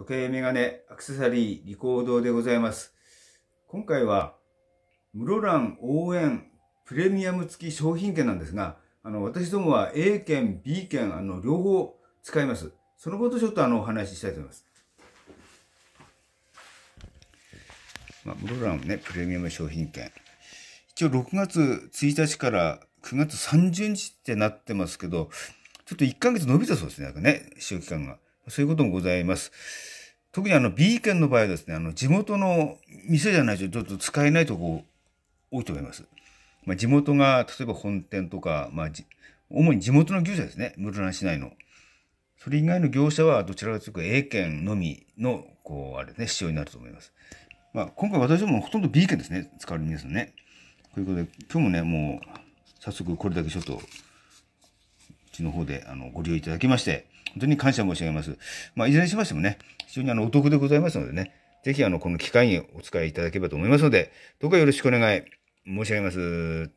時計、メガネ、アクセサリー、リコードでございます。今回は、室蘭応援プレミアム付き商品券なんですが、あの、私どもは A 券、B 券、あの、両方使います。そのことちょっとあの、お話ししたいと思います。まあ、室蘭ね、プレミアム商品券。一応6月1日から9月30日ってなってますけど、ちょっと1ヶ月伸びたそうですね、なんかね、使用期間が。そういうこともございます。特にあの B 県の場合はですね、あの地元の店じゃないとちょっと使えないとこ多いと思います。まあ、地元が例えば本店とか、まあ、主に地元の業者ですね、室蘭市内の。それ以外の業者はどちらかというと A 県のみの、こう、あれね、仕様になると思います。まあ、今回私もほとんど B 県ですね、使われるんですよね。ということで、今日もね、もう、早速これだけちょっとちの方で、あの、ご利用いただきまして、本当に感謝申し上げます。まあ、いずれにしましてもね、非常にあの、お得でございますのでね、ぜひ、あの、この機会にお使いいただければと思いますので、どうかよろしくお願い申し上げます。